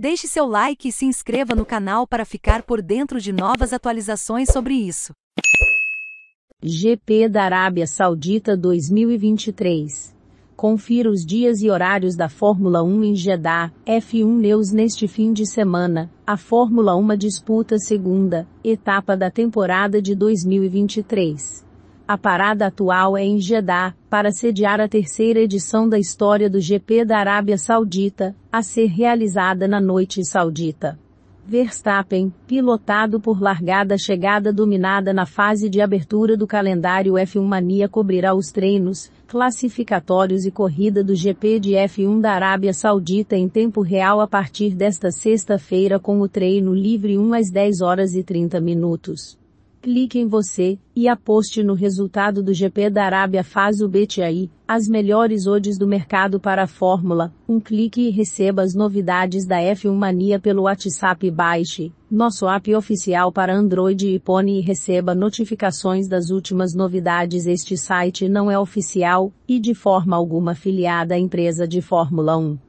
Deixe seu like e se inscreva no canal para ficar por dentro de novas atualizações sobre isso. GP da Arábia Saudita 2023. Confira os dias e horários da Fórmula 1 em Jeddah, F1 News neste fim de semana. A Fórmula 1 disputa segunda etapa da temporada de 2023. A parada atual é em Jeddah, para sediar a terceira edição da história do GP da Arábia Saudita, a ser realizada na noite saudita. Verstappen, pilotado por largada chegada dominada na fase de abertura do calendário F1 Mania cobrirá os treinos, classificatórios e corrida do GP de F1 da Arábia Saudita em tempo real a partir desta sexta-feira com o treino livre 1 às 10 horas e 30 minutos clique em você, e aposte no resultado do GP da Arábia faz o BTI, as melhores odds do mercado para a Fórmula, um clique e receba as novidades da F1 Mania pelo WhatsApp baixe, nosso app oficial para Android e iPhone e receba notificações das últimas novidades este site não é oficial, e de forma alguma afiliada à empresa de Fórmula 1.